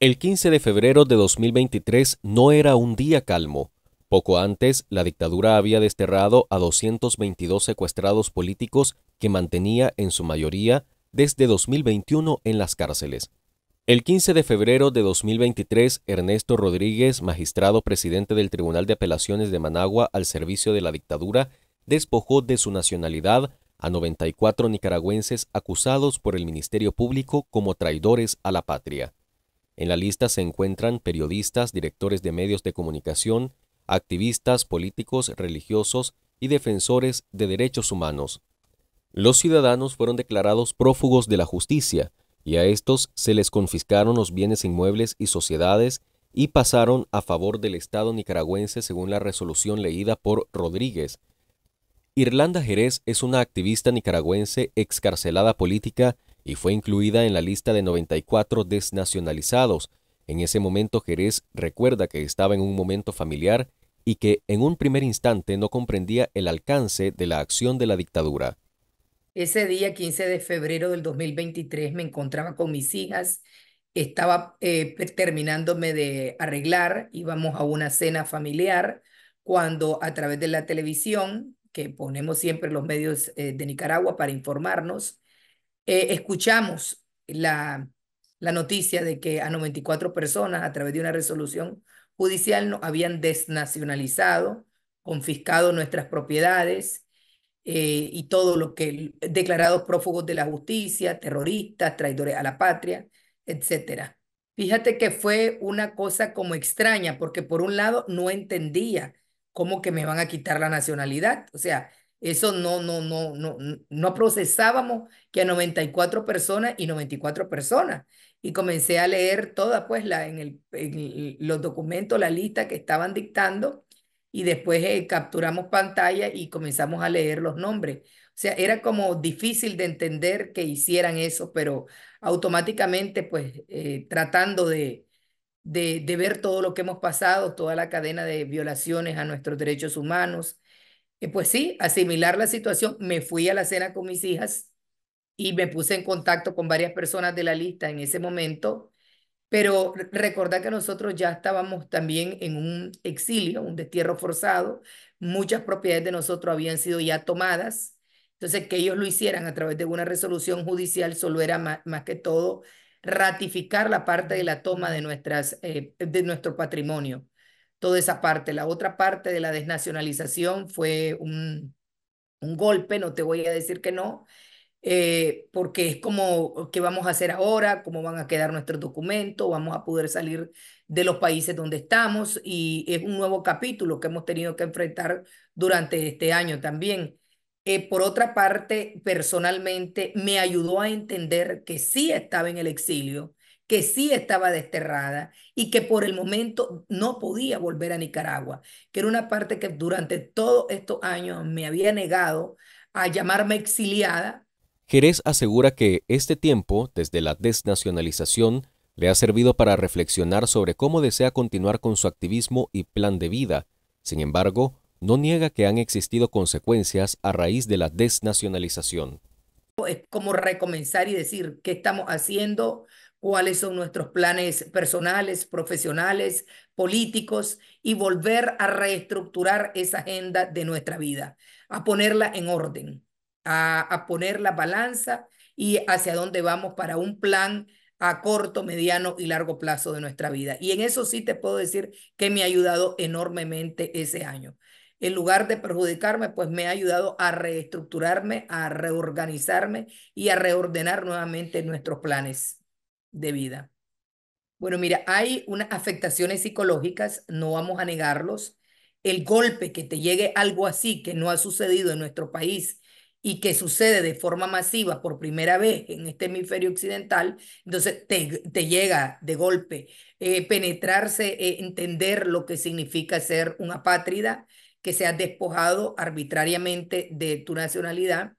El 15 de febrero de 2023 no era un día calmo. Poco antes, la dictadura había desterrado a 222 secuestrados políticos que mantenía en su mayoría desde 2021 en las cárceles. El 15 de febrero de 2023, Ernesto Rodríguez, magistrado presidente del Tribunal de Apelaciones de Managua al servicio de la dictadura, despojó de su nacionalidad a 94 nicaragüenses acusados por el Ministerio Público como traidores a la patria. En la lista se encuentran periodistas, directores de medios de comunicación, activistas, políticos, religiosos y defensores de derechos humanos. Los ciudadanos fueron declarados prófugos de la justicia y a estos se les confiscaron los bienes inmuebles y sociedades y pasaron a favor del Estado nicaragüense según la resolución leída por Rodríguez. Irlanda Jerez es una activista nicaragüense excarcelada política y fue incluida en la lista de 94 desnacionalizados. En ese momento Jerez recuerda que estaba en un momento familiar y que en un primer instante no comprendía el alcance de la acción de la dictadura. Ese día, 15 de febrero del 2023, me encontraba con mis hijas, estaba eh, terminándome de arreglar, íbamos a una cena familiar, cuando a través de la televisión, que ponemos siempre los medios eh, de Nicaragua para informarnos, eh, escuchamos la, la noticia de que a 94 personas, a través de una resolución judicial, no habían desnacionalizado, confiscado nuestras propiedades eh, y todo lo que declarados prófugos de la justicia, terroristas, traidores a la patria, etc. Fíjate que fue una cosa como extraña, porque por un lado no entendía cómo que me van a quitar la nacionalidad, o sea, eso no, no, no, no, procesábamos que a 94 personas y 94 personas. Y comencé a leer toda pues, en, los documentos, la lista que estaban dictando. Y después eh, capturamos pantalla y comenzamos a leer los nombres. O sea, era como difícil de entender que hicieran eso, pero automáticamente, pues, eh, tratando de ver todo lo que hemos pasado, toda la cadena de violaciones a nuestros derechos humanos, pues sí, asimilar la situación, me fui a la cena con mis hijas y me puse en contacto con varias personas de la lista en ese momento, pero recordar que nosotros ya estábamos también en un exilio, un destierro forzado, muchas propiedades de nosotros habían sido ya tomadas, entonces que ellos lo hicieran a través de una resolución judicial solo era más, que todo ratificar la parte de la toma de, nuestras, eh, de nuestro patrimonio toda esa parte. La otra parte de la desnacionalización fue un, golpe, no te voy a decir que no, eh, porque es como, ¿qué vamos a hacer ahora? ¿Cómo van a quedar nuestros documentos? ¿Vamos a poder salir de los países donde estamos? Y es un nuevo capítulo que hemos tenido que enfrentar durante este año también. Eh, por otra parte, personalmente me ayudó a entender que sí estaba en el exilio, que sí estaba desterrada y que por el momento no podía volver a Nicaragua, que era una parte que durante todos estos años me había negado a llamarme exiliada. Jerez asegura que este tiempo, desde la desnacionalización, le ha servido para reflexionar sobre cómo desea continuar con su activismo y plan de vida. Sin embargo, no niega que han existido consecuencias a raíz de la desnacionalización. Es como recomenzar y decir, ¿qué estamos haciendo? cuáles son nuestros planes personales, profesionales, políticos y volver a reestructurar esa agenda de nuestra vida, a ponerla en orden, a, poner la balanza y hacia dónde vamos para un plan a corto, mediano y largo plazo de nuestra vida. Y en eso sí te puedo decir que me ha ayudado enormemente ese año. En lugar de perjudicarme, pues me ha ayudado a reestructurarme, a reorganizarme y a reordenar nuevamente nuestros planes de vida. Bueno, mira, hay unas afectaciones psicológicas, no vamos a negarlos. El golpe que te llegue algo así que no ha sucedido en nuestro país y que sucede de forma masiva por primera vez en este hemisferio occidental, entonces te, te llega de golpe eh, penetrarse, eh, entender lo que significa ser una apátrida, que se ha despojado arbitrariamente de tu nacionalidad,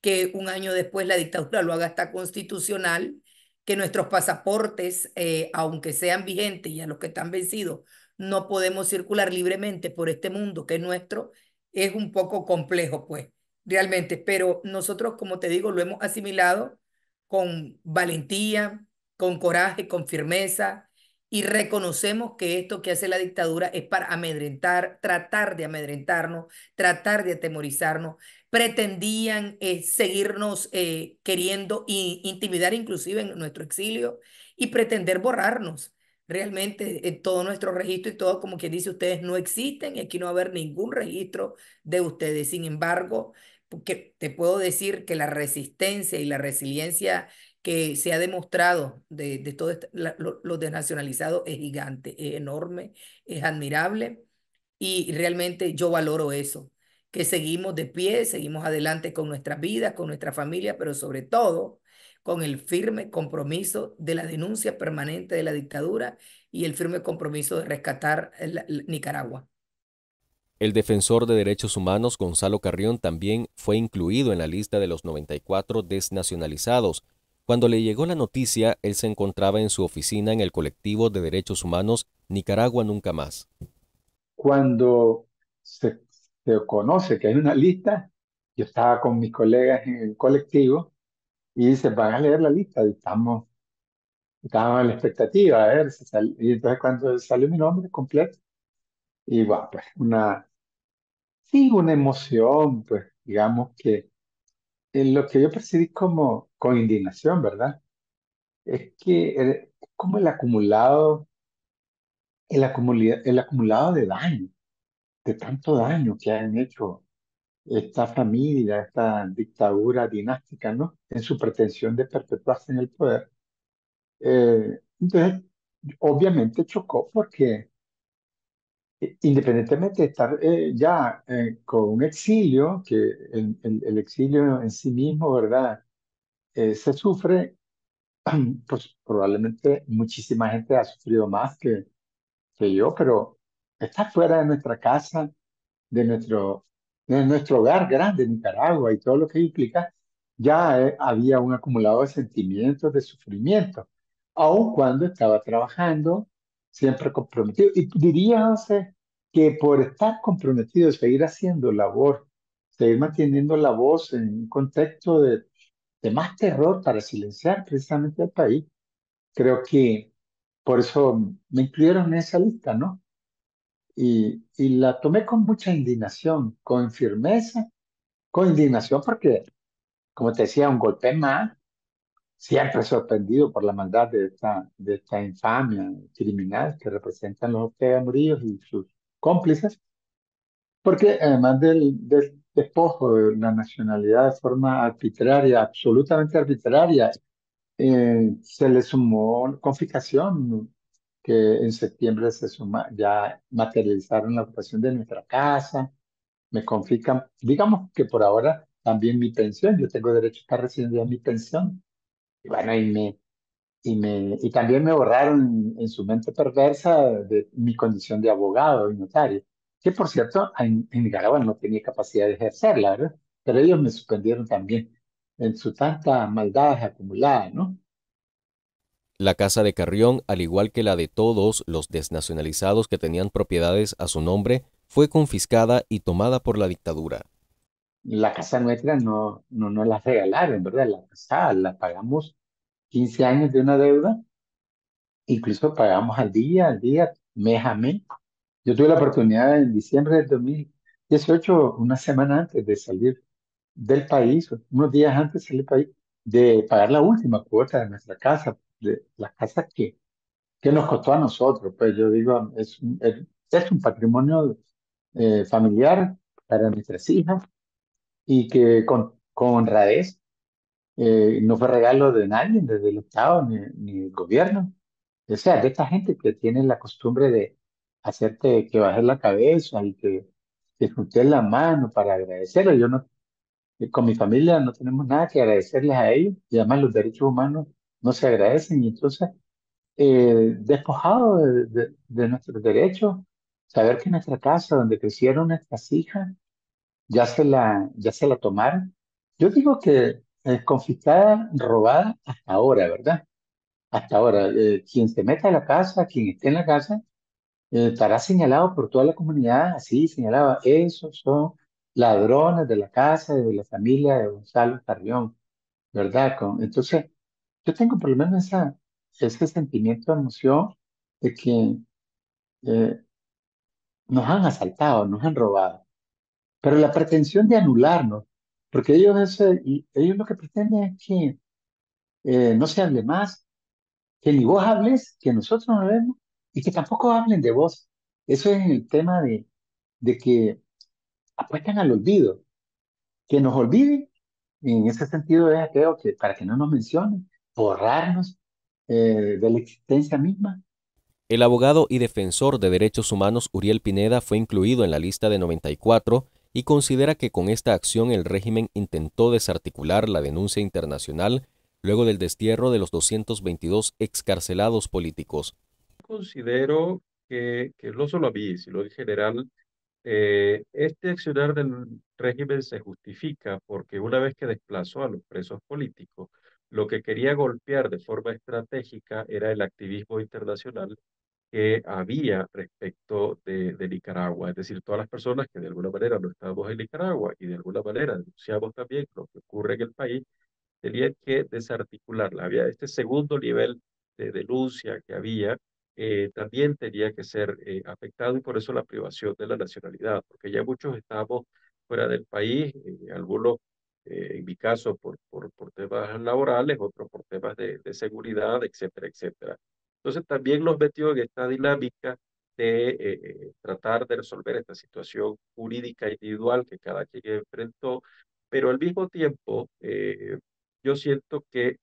que un año después la dictadura lo haga hasta constitucional, que nuestros pasaportes, eh, aunque sean vigentes y a los que están vencidos, no podemos circular libremente por este mundo que es nuestro, es un poco complejo, pues, realmente. Pero nosotros, como te digo, lo hemos asimilado con valentía, con coraje, con firmeza, y reconocemos que esto que hace la dictadura es para amedrentar, tratar de amedrentarnos, tratar de atemorizarnos, pretendían eh, seguirnos eh, queriendo e intimidar inclusive en nuestro exilio y pretender borrarnos. Realmente todo nuestro registro y todo, como quien dice, ustedes no existen aquí no va a haber ningún registro de ustedes. Sin embargo, porque te puedo decir que la resistencia y la resiliencia que se ha demostrado de, de todo este, lo, es gigante, es enorme, es admirable y realmente yo valoro eso que seguimos de pie, seguimos adelante con nuestras vidas, con nuestra familia, pero sobre todo con el firme compromiso de la denuncia permanente de la dictadura y el firme compromiso de rescatar Nicaragua. El defensor de derechos humanos Gonzalo Carrión también fue incluido en la lista de los 94 desnacionalizados. Cuando le llegó la noticia, él se encontraba en su oficina en el colectivo de derechos humanos Nicaragua Nunca Más. Cuando se se conoce que hay una lista, yo estaba con mis colegas en el colectivo y dice, van a leer la lista, y estamos, estábamos en la expectativa, a ver, y entonces cuando salió mi nombre completo, y bueno, pues una, sí, una emoción, pues digamos que en lo que yo percibí como con indignación, ¿verdad? Es que es como el acumulado, el, el acumulado de daño de tanto daño que han hecho esta familia, esta dictadura dinástica, ¿no? En su pretensión de perpetuarse en el poder. Eh, entonces, obviamente chocó porque eh, independientemente de estar eh, ya con un exilio, que el, el, exilio en sí mismo, ¿verdad? se sufre, pues probablemente muchísima gente ha sufrido más que, que yo, pero está fuera de nuestra casa, de nuestro, de nuestro hogar grande, Nicaragua, y todo lo que implica, ya eh, había un acumulado de sentimientos de sufrimiento, aun cuando estaba trabajando, siempre comprometido. Y diría, José, que por estar comprometido, seguir haciendo labor, seguir manteniendo la voz en un contexto de, de más terror para silenciar precisamente al país, creo que por eso me incluyeron en esa lista, ¿no? y, la tomé con mucha indignación, con firmeza, con indignación porque, como te decía, un golpe más, siempre sorprendido por la maldad de esta, de esta infamia criminal que representan los Ortega Murillo y sus cómplices, porque además del, despojo de la nacionalidad de forma arbitraria, absolutamente arbitraria, eh, se le sumó confiscación que en septiembre se ya materializaron la ocupación de nuestra casa, me confiscan, digamos que por ahora también mi pensión, yo tengo derecho a estar recibiendo ya mi pensión. Y bueno, y me, y me, y también me borraron en su mente perversa de mi condición de abogado y notario, que por cierto, en, Nicaragua no tenía capacidad de ejercerla, ¿verdad? Pero ellos me suspendieron también en su tanta maldad acumuladas, ¿no? La casa de Carrión, al igual que la de todos los desnacionalizados que tenían propiedades a su nombre, fue confiscada y tomada por la dictadura. La casa nuestra no, no, no la regalaron, ¿verdad? La casa la pagamos 15 años de una deuda, incluso pagamos al día, al día, mes a mes. Yo tuve la oportunidad en diciembre del 2018, una semana antes de salir del país, unos días antes de salir del país, de pagar la última cuota de nuestra casa, de las casas que, que nos costó a nosotros. Pues yo digo, es, es, un patrimonio eh, familiar para nuestras hijas y que con, con honradez eh, no fue regalo de nadie, desde el Estado ni, el gobierno. O sea, de esta gente que tiene la costumbre de hacerte que bajes la cabeza y que, que juntes la mano para agradecerle Yo no, con mi familia no tenemos nada que agradecerles a ellos y además los derechos humanos no se agradecen y entonces, eh, despojado de, nuestros derechos, saber que nuestra casa, donde crecieron nuestras hijas, ya se la, ya se la tomaron. Yo digo que es confiscada, robada hasta ahora, ¿verdad? Hasta ahora, eh, quien se meta a la casa, quien esté en la casa, eh, estará señalado por toda la comunidad, así señalaba, esos son ladrones de la casa, de la familia de Gonzalo Carrión, ¿verdad? entonces, yo tengo por lo menos ese sentimiento de emoción de que eh, nos han asaltado, nos han robado. Pero la pretensión de anularnos, porque ellos, eso, ellos lo que pretenden es que eh, no se hable más, que ni vos hables, que nosotros no hablemos y que tampoco hablen de vos. Eso es el tema de, de que apuestan al olvido. Que nos olviden, en ese sentido es creo que para que no nos mencionen, borrarnos eh, de la existencia misma. El abogado y defensor de derechos humanos Uriel Pineda fue incluido en la lista de 94 y considera que con esta acción el régimen intentó desarticular la denuncia internacional luego del destierro de los 222 excarcelados políticos. Considero que, no solo a mí, sino en general, eh, este accionar del régimen se justifica porque una vez que desplazó a los presos políticos, lo que quería golpear de forma estratégica era el activismo internacional que había respecto de, Nicaragua, es decir, todas las personas que de alguna manera no estábamos en Nicaragua y de alguna manera denunciamos también lo que ocurre en el país, tenían que desarticularla. Había este segundo nivel de denuncia que había, eh, también tenía que ser eh, afectado y por eso la privación de la nacionalidad, porque ya muchos estábamos fuera del país, eh, algunos eh, en mi caso por, por, por, temas laborales, otro por temas de, seguridad, etcétera, etcétera. Entonces también nos metió en esta dinámica de eh, eh, tratar de resolver esta situación jurídica individual que cada quien enfrentó, pero al mismo tiempo yo siento que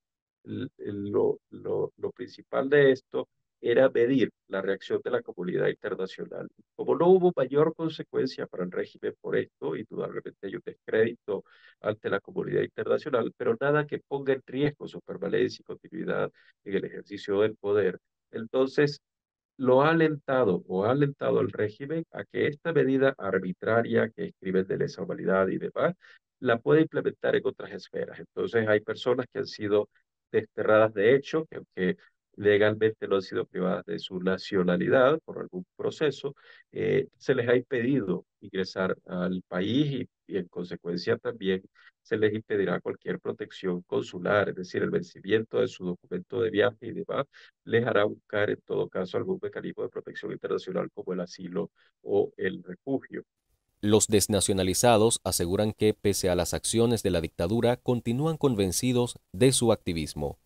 lo, lo, lo principal de esto era medir la reacción de la comunidad internacional. Como no hubo mayor consecuencia para el régimen por esto, indudablemente hay un descrédito ante la comunidad internacional, pero nada que ponga en riesgo su permanencia y continuidad en el ejercicio del poder. Entonces, lo ha alentado o ha alentado al régimen a que esta medida arbitraria que escribe de lesa humanidad y demás, la puede implementar en otras esferas. Entonces, hay personas que han sido desterradas de hecho, que aunque legalmente no han sido privadas de su nacionalidad por algún proceso, eh, se les ha impedido ingresar al país y, y, en consecuencia también se les impedirá cualquier protección consular, es decir, el vencimiento de su documento de viaje y demás les hará buscar en todo caso algún mecanismo de protección internacional como el asilo o el refugio. Los desnacionalizados aseguran que, pese a las acciones de la dictadura, continúan convencidos de su activismo.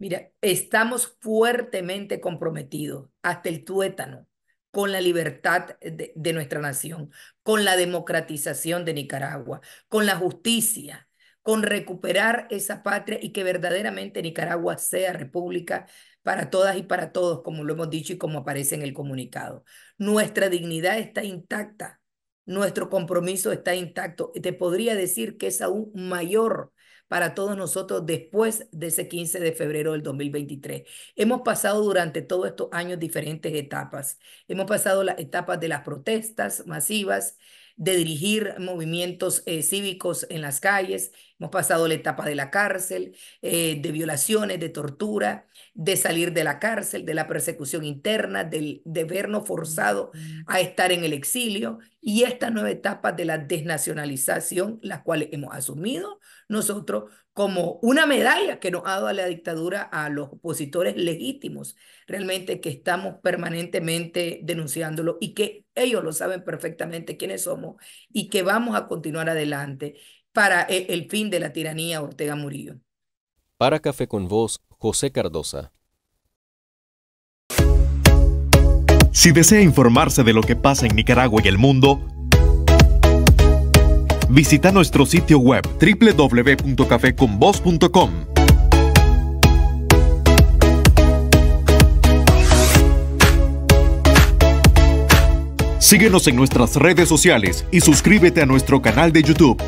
Mira, estamos fuertemente comprometidos hasta el tuétano con la libertad de, nuestra nación, con la democratización de Nicaragua, con la justicia, con recuperar esa patria y que verdaderamente Nicaragua sea república para todas y para todos, como lo hemos dicho y como aparece en el comunicado. Nuestra dignidad está intacta, nuestro compromiso está intacto. Te podría decir que es aún mayor para todos nosotros después de ese 15 de febrero del 2023. Hemos pasado durante todos estos años diferentes etapas. Hemos pasado las etapas de las protestas masivas, de dirigir movimientos eh, cívicos en las calles, Hemos pasado la etapa de la cárcel, eh, de violaciones, de tortura, de salir de la cárcel, de la persecución interna, del, de vernos forzados a estar en el exilio y esta nueva etapa de la desnacionalización, la cual hemos asumido nosotros como una medalla que nos ha dado la dictadura a los opositores legítimos, realmente que estamos permanentemente denunciándolo y que ellos lo saben perfectamente quiénes somos y que vamos a continuar adelante para eh, el fin de la tiranía Ortega Murillo. Para Café con Voz José Cardosa. Si desea informarse de lo que pasa en Nicaragua y el mundo, visita nuestro sitio web www.cafeconvoz.com. Síguenos en nuestras redes sociales y suscríbete a nuestro canal de YouTube.